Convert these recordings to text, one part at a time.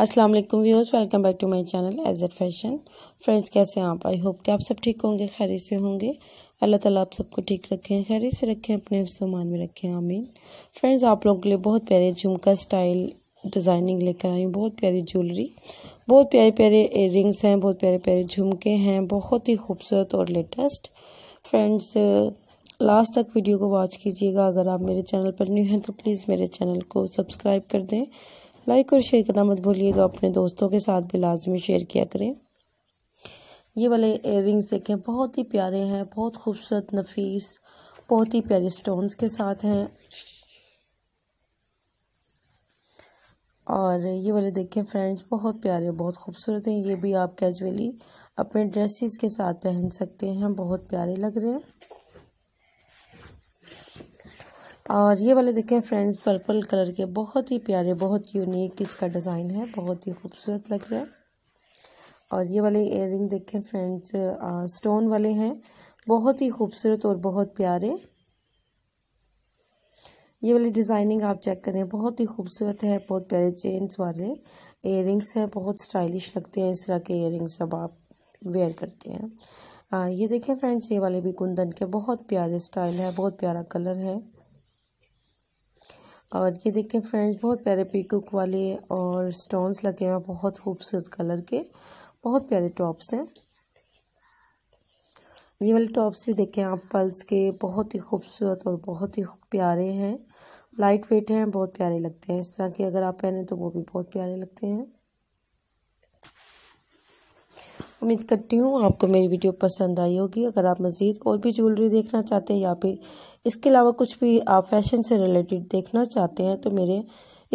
Aslam viewers welcome back to my channel एज एट fashion friends कैसे हैं आप आई होप कि आप सब ठीक होंगे खैरी से होंगे अल्लाह ताला आप सबको ठीक रखें खैरी से रखें अपने सामान में रखें आमीन फ्रेंड्स आप लोगों के लिए बहुत प्यारे झुमका स्टाइल डिज़ाइनिंग लेकर आई हूँ बहुत प्यारी ज्वेलरी बहुत प्यारे प्यारे इयर हैं बहुत प्यारे प्यारे झुमके हैं बहुत ही खूबसूरत और लेटेस्ट फ्रेंड्स लास्ट तक वीडियो को वॉच कीजिएगा अगर आप मेरे चैनल पर न्यू हैं तो प्लीज़ मेरे चैनल को सब्सक्राइब कर दें लाइक और शेयर करना मत भूलिएगा अपने दोस्तों के साथ भी लाजमी शेयर किया करें ये वाले रिंग्स देखें बहुत ही प्यारे हैं बहुत खूबसूरत नफीस बहुत ही प्यारे स्टोन्स के साथ हैं और ये वाले देखें फ्रेंड्स बहुत प्यारे बहुत खूबसूरत हैं ये भी आप कैजुअली अपने ड्रेसेस के साथ पहन सकते हैं बहुत प्यारे लग रहे हैं और ये वाले देखें फ्रेंड्स पर्पल कलर के बहुत ही प्यारे बहुत यूनिक इसका डिज़ाइन है बहुत ही खूबसूरत लग रहा है और ये वाले इयर देखें फ्रेंड्स स्टोन वाले हैं बहुत ही खूबसूरत और बहुत प्यारे ये वाली डिज़ाइनिंग आप चेक करें बहुत ही खूबसूरत है बहुत प्यारे चेन्स वाले इयर हैं बहुत स्टाइलिश लगते हैं इस तरह के इयर अब आप वेयर करते हैं आ, ये देखें फ्रेंड्स ये वाले भी कुंदन के बहुत प्यारे स्टाइल है बहुत प्यारा कलर है और ये देखें फ्रेंड्स बहुत प्यारे पीकुक वाले और स्टोन्स लगे हुए हैं बहुत खूबसूरत कलर के बहुत प्यारे टॉप्स हैं ये वाले टॉप्स भी देखें आप पल्स के बहुत ही खूबसूरत और बहुत ही प्यारे हैं लाइट वेट हैं बहुत प्यारे लगते हैं इस तरह के अगर आप पहने तो वो भी बहुत प्यारे लगते हैं उम्मीद करती हूँ आपको मेरी वीडियो पसंद आई होगी अगर आप मज़ीद और भी ज्वेलरी देखना चाहते हैं या फिर इसके अलावा कुछ भी आप फैशन से रिलेटेड देखना चाहते हैं तो मेरे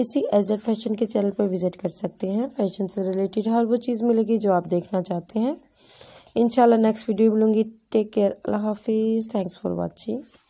इसी एजर फैशन के चैनल पर विज़िट कर सकते हैं फैशन से रिलेटेड हर वो चीज़ मिलेगी जो आप देखना चाहते हैं इन नेक्स्ट वीडियो मिलूँगी टेक केयर अल्लाह हाफिज़ थैंक्स फॉर वॉचिंग